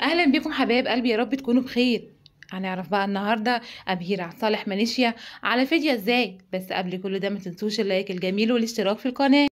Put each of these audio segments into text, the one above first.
اهلا بيكم حبايب قلبي يا رب تكونوا بخير هنعرف بقى النهارده ابهيرة صالح مانيشيا على فيديو ازاي بس قبل كل ده ما تنسوش اللايك الجميل والاشتراك في القناه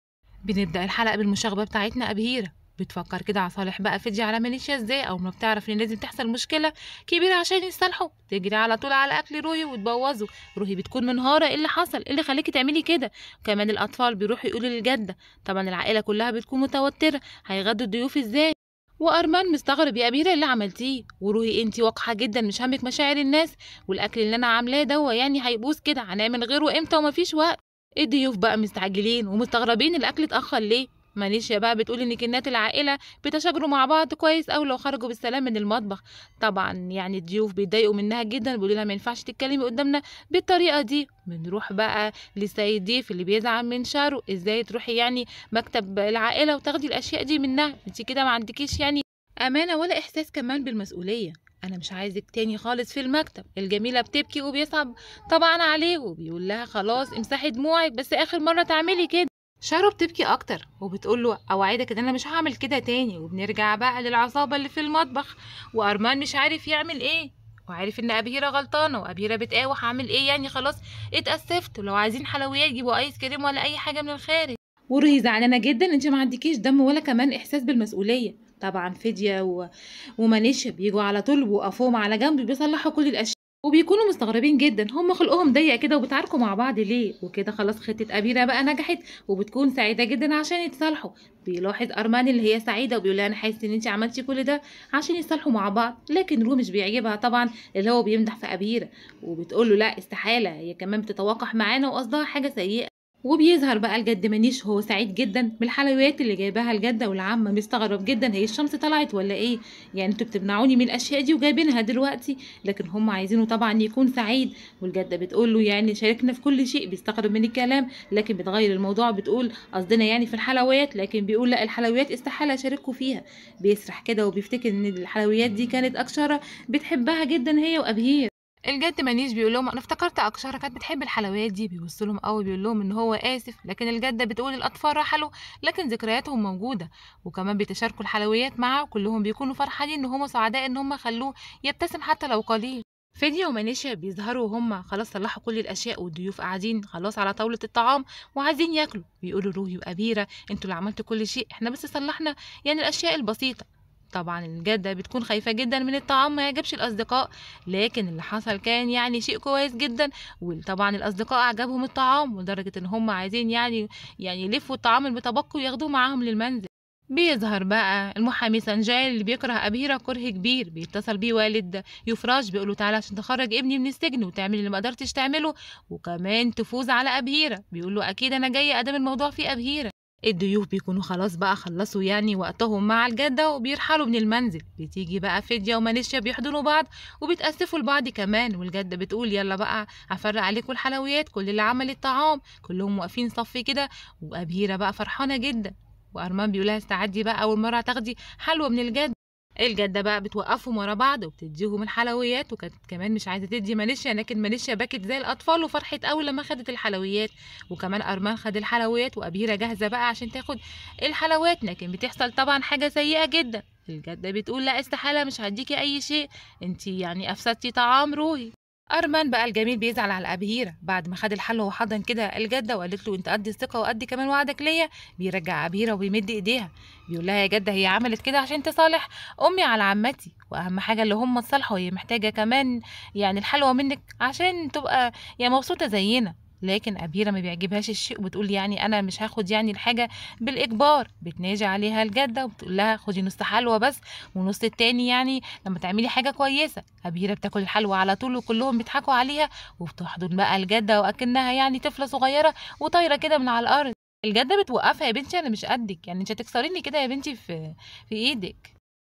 بنبدا الحلقه بالمشاغبه بتاعتنا ابهيره بتفكر كده على صالح بقى فدي على مانيشيا ازاي او ما بتعرف ان لازم تحصل مشكله كبيره عشان يصالحوا تجري على طول على اكل روحي وتبوظه روحي بتكون منهاره ايه اللي حصل ايه اللي خليكي تعملي كده كمان الاطفال بيروحوا يقولوا للجده طبعا العائله كلها بتكون متوتره هيغدوا الضيوف ازاي وارمان مستغرب يا اميره اللي عملتيه وروحي أنتي واقحه جدا مش همك مشاعر الناس والاكل اللي انا عاملاه دوا يعني هيبوظ كده هنعمل غيره امتى ومفيش وقت إيه الضيوف بقى مستعجلين ومستغربين الاكل اتاخر ليه ماليش يا بقى بتقول ان كنات العائله بتشاجروا مع بعض كويس او لو خرجوا بالسلام من المطبخ طبعا يعني الضيوف بيتضايقوا منها جدا بيقولوا لها ما ينفعش تتكلمي قدامنا بالطريقه دي بنروح بقى للسيد ضيف اللي بيزعل من شارو ازاي تروحي يعني مكتب العائله وتاخدي الاشياء دي منها انت كده ما عندكيش يعني امانه ولا احساس كمان بالمسؤوليه انا مش عايزك تاني خالص في المكتب الجميله بتبكي وبيصعب طبعا عليه وبيقول لها خلاص امسحي دموعك بس اخر مره تعملي كده شارو بتبكي اكتر وبتقوله اوعدك ان انا مش هعمل كده تاني وبنرجع بقى للعصابه اللي في المطبخ وارمان مش عارف يعمل ايه وعارف ان ابيره غلطانه وابيره بتقاوح هعمل ايه يعني خلاص اتاسفت ولو عايزين حلويات جيبوا ايس كريم ولا اي حاجه من الخارج ورهي زعلانه جدا انت ما عندكيش دم ولا كمان احساس بالمسؤوليه طبعا فديه و... وماليشيا بيجوا على طول وقفوهم على جنب بيصلحوا كل الاشياء وبيكونوا مستغربين جدا هم خلقهم ضيق كده وبيتعاركوا مع بعض ليه وكده خلاص خطه اميره بقى نجحت وبتكون سعيده جدا عشان يتصالحوا بيلاحظ ارمان اللي هي سعيده وبيقول لها انا حاسس ان انت عملتي كل ده عشان يتصالحوا مع بعض لكن رو مش بيعجبها طبعا اللي هو بيمدح في اميره وبتقول له لا استحاله هي كمان بتتوقع معانا وقصدها حاجه سيئه وبيظهر بقى الجد منيش هو سعيد جدا من الحلويات اللي جايباها الجده والعمه مستغرب جدا هي الشمس طلعت ولا ايه يعني انتوا بتمنعوني من الاشياء دي وجايبينها دلوقتي لكن هم عايزينه طبعا يكون سعيد والجده بتقول له يعني شاركنا في كل شيء بيستغرب من الكلام لكن بتغير الموضوع بتقول قصدنا يعني في الحلويات لكن بيقول لا الحلويات استحاله اشاركه فيها بيسرح كده وبيفتكر ان الحلويات دي كانت اكشره بتحبها جدا هي وابهير الجد مانيش بيقول لهم انا افتكرت اقشره كانت بتحب الحلويات دي بيبص لهم قوي بيقول لهم ان هو اسف لكن الجده بتقول الاطفال رحلوا لكن ذكرياتهم موجوده وكمان بيتشاركوا الحلويات معاه وكلهم بيكونوا فرحانين ان هم سعداء ان هم خلوه يبتسم حتى لو قليل فيديا ومانيشا بيظهروا وهم خلاص صلحوا كل الاشياء والضيوف قاعدين خلاص على طاوله الطعام وعايزين ياكلوا بيقولوا روحي وابيره انتوا اللي عملتوا كل شيء احنا بس صلحنا يعني الاشياء البسيطه طبعا الجده بتكون خايفه جدا من الطعام ما يعجبش الاصدقاء لكن اللي حصل كان يعني شيء كويس جدا وطبعا الاصدقاء عجبهم الطعام لدرجه ان هم عايزين يعني يعني يلفوا الطعام المتبقي وياخدوه معاهم للمنزل بيظهر بقى المحامي سنجاي اللي بيكره أبيرة كره كبير بيتصل بيه والد يفراش بيقول له تعالى عشان تخرج ابني من السجن وتعمل اللي ما قدرتش تعمله وكمان تفوز على أبيرة بيقول له أكيد أنا جاي أدام الموضوع في أبيرة إيه الضيوف بيكونوا خلاص بقى خلصوا يعني وقتهم مع الجدة وبيرحلوا من المنزل بتيجي بقى فدية وماليشيا بيحضنوا بعض وبيتأسفوا لبعض كمان والجدة بتقول يلا بقى هفرق عليكم الحلويات كل اللي عمل الطعام كلهم واقفين صف كده وأبيرة بقى فرحانة جدا وأرمان بيقولها استعدي بقى أول مرة تاخدي حلوة من الجدة الجده بقى بتوقفهم ورا بعض وبتديهم الحلويات وكانت كمان مش عايزه تدي ماليشيا لكن ماليشيا بكت زي الاطفال وفرحت قوي لما خدت الحلويات وكمان ارمان خد الحلويات وابيره جاهزه بقى عشان تاخد الحلويات لكن بتحصل طبعا حاجه سيئه جدا الجده بتقول لا استحاله مش هديكي اي شيء انت يعني افسدتي طعام روحي أرمن بقى الجميل بيزعل على أبهيرة بعد ما خد الحل وحضن كده الجدة وقالت له أنت قد الثقة وقد كمان وعدك ليا بيرجع أبهيرة وبيمد إيديها بيقول لها يا جدة هي عملت كده عشان تصالح أمي على عمتي وأهم حاجة اللي هم اتصالحوا هي محتاجة كمان يعني الحلوة منك عشان تبقى يا يعني مبسوطة زينا لكن أبيرة ما بيعجبهاش الشيء وبتقول يعني أنا مش هاخد يعني الحاجة بالإجبار بتناجي عليها الجدة وبتقول لها خدي نص حلوى بس ونص التاني يعني لما تعملي حاجة كويسة أبيرة بتاكل الحلوى على طول وكلهم بيضحكوا عليها وبتحضن بقى الجدة وأكنها يعني طفلة صغيرة وطايرة كده من على الأرض الجدة بتوقفها يا بنتي أنا مش قدك يعني أنت هتكسريني كده يا بنتي في في إيدك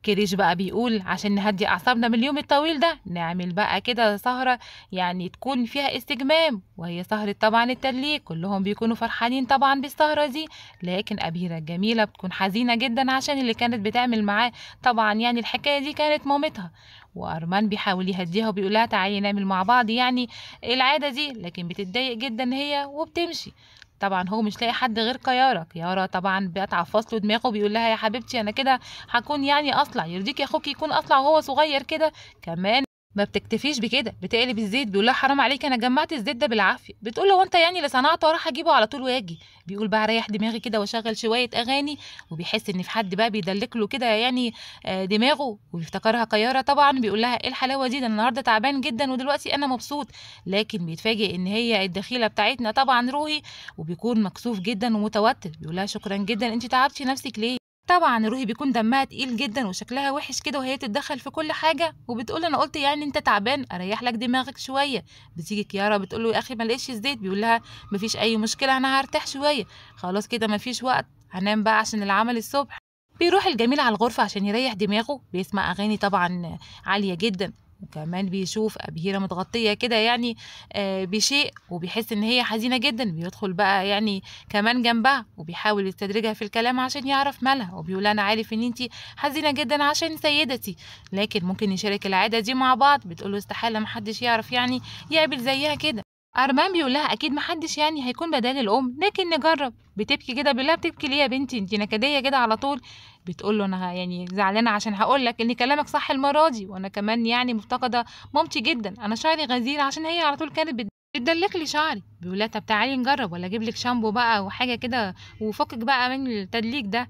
كريش بقى بيقول عشان نهدي أعصابنا من اليوم الطويل ده نعمل بقى كده سهرة يعني تكون فيها استجمام وهي سهرة طبعا التدليك كلهم بيكونوا فرحانين طبعا بالسهرة دي لكن أبيرة الجميلة بتكون حزينة جدا عشان اللي كانت بتعمل معاه طبعا يعني الحكاية دي كانت مامتها وارمان بيحاول يهديها وبيقولها تعالي نعمل مع بعض يعني العاده دي لكن بتتضايق جدا هي وبتمشي طبعا هو مش لاقي حد غير كيارة كيارة طبعا بيقطع فصل دماغه بيقول لها يا حبيبتي انا كده هكون يعني اصلع يرضيك يا اخوك يكون اصلع وهو صغير كده كمان ما بتكتفيش بكده بتقلب الزيت بيقول لها حرام عليك انا جمعت الزيت ده بالعافيه بتقول له انت يعني اللي صنعته وراح اجيبه على طول واجي بيقول بقى اريح دماغي كده واشغل شويه اغاني وبيحس ان في حد بقى بيدلك له كده يعني آه، دماغه وبيفتكرها قياره طبعا بيقول لها ايه الحلاوه دي ده النهارده تعبان جدا ودلوقتي انا مبسوط لكن بيتفاجئ ان هي الدخيله بتاعتنا طبعا روهي وبيكون مكسوف جدا ومتوتر بيقول لها شكرا جدا انت تعبتي نفسك ليه طبعا روحي بيكون دمها تقيل جدا وشكلها وحش كده وهي تتدخل في كل حاجه وبتقول انا قلت يعني انت تعبان اريح لك دماغك شويه بتيجي كيارا بتقول له يا اخي ما زيت بيقول لها مفيش اي مشكله انا هرتاح شويه خلاص كده مفيش وقت هنام بقى عشان العمل الصبح بيروح الجميل على الغرفة عشان يريح دماغه بيسمع أغاني طبعا عالية جدا وكمان بيشوف أبهيرة متغطية كده يعني آه، بشيء وبيحس إن هي حزينة جدا بيدخل بقى يعني كمان جنبها وبيحاول يستدرجها في الكلام عشان يعرف مالها وبيقول أنا عارف إن أنت حزينة جدا عشان سيدتي لكن ممكن يشارك العادة دي مع بعض بتقول له استحالة محدش يعرف يعني يقابل زيها كده أرمان بيقول لها أكيد محدش يعني هيكون بدال الأم لكن نجرب بتبكي كده بالله بتبكي ليه يا بنتي أنت نكدية كده على طول بتقول له أنا يعني زعلانة عشان هقول لك إن كلامك صح المرة دي وأنا كمان يعني مفتقدة مامتي جدا أنا شعري غزير عشان هي على طول كانت بت... بتدلك لي شعري بيقول لها طب تعالي نجرب ولا أجيب لك شامبو بقى وحاجة كده وفكك بقى من التدليك ده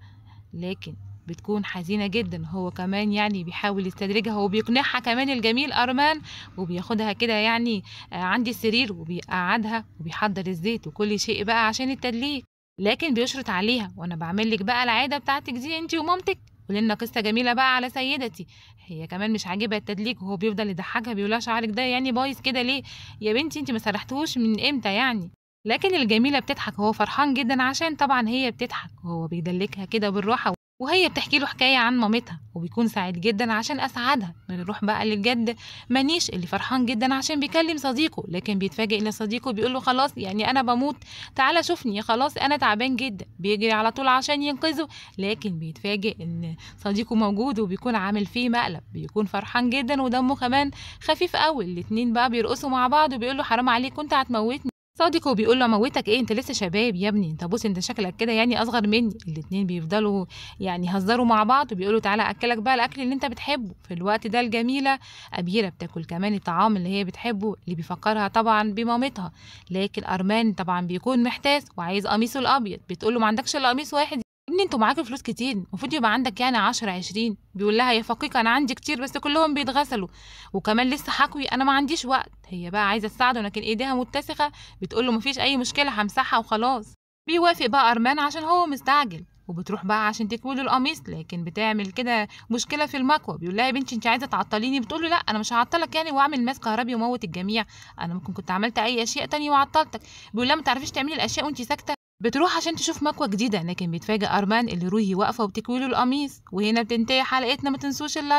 لكن بتكون حزينة جدا هو كمان يعني بيحاول يستدرجها وبيقنعها كمان الجميل أرمان وبياخدها كده يعني آه، عندي السرير وبيقعدها وبيحضر الزيت وكل شيء بقى عشان التدليك لكن بيشرط عليها وانا بعمل لك بقى العاده بتاعتك دي انت ومامتك ولنا قصه جميله بقى على سيدتي هي كمان مش عاجبها التدليك وهو بيفضل يضحكها بيقولها شعرك ده يعني بايظ كده ليه يا بنتي انت ما سرحتهوش من امتى يعني لكن الجميله بتضحك وهو فرحان جدا عشان طبعا هي بتضحك وهو بيدلكها كده بالراحه وهي بتحكي له حكاية عن مامتها وبيكون سعيد جدا عشان أسعدها بنروح بقى للجد منيش اللي فرحان جدا عشان بيكلم صديقه لكن بيتفاجئ إن صديقه بيقول له خلاص يعني أنا بموت تعالى شوفني خلاص أنا تعبان جدا بيجري على طول عشان ينقذه لكن بيتفاجئ إن صديقه موجود وبيكون عامل فيه مقلب بيكون فرحان جدا ودمه كمان خفيف أوي الاتنين بقى بيرقصوا مع بعض وبيقول له حرام عليك كنت هتموتني صادقه بيقول له اموتك ايه انت لسه شباب يا ابني انت بص انت شكلك كده يعني اصغر مني الاتنين بيفضلوا يعني يهزروا مع بعض وبيقولوا تعالى اكلك بقى الاكل اللي انت بتحبه في الوقت ده الجميله ابيره بتاكل كمان الطعام اللي هي بتحبه اللي بيفكرها طبعا بمامتها لكن ارمان طبعا بيكون محتاس وعايز قميصه الابيض بتقول له ما عندكش الا قميص واحد ابني انتوا معاكوا فلوس كتير المفروض يبقى عندك يعني 10 20 بيقول لها يا فقيقه انا عندي كتير بس كلهم بيتغسلوا وكمان لسه حكوي انا ما عنديش وقت هي بقى عايزه تساعده لكن ايديها متسخه بتقول له مفيش اي مشكله همسحها وخلاص بيوافق بقى ارمان عشان هو مستعجل وبتروح بقى عشان تكوي له القميص لكن بتعمل كده مشكله في المكوى بيقول لها يا بنتي انت عايزه تعطليني بتقول له لا انا مش هعطلك يعني واعمل ماس كهربي وموت الجميع انا ممكن كنت عملت اي اشياء تانية وعطلتك بيقول لها ما تعرفيش تعملي الاشياء وانت ساكته بتروح عشان تشوف مكوى جديدة لكن يعني بيتفاجئ أرمان اللي روحي واقفة وبتكوي له القميص وهنا بتنتهي حلقتنا متنسوش اللايك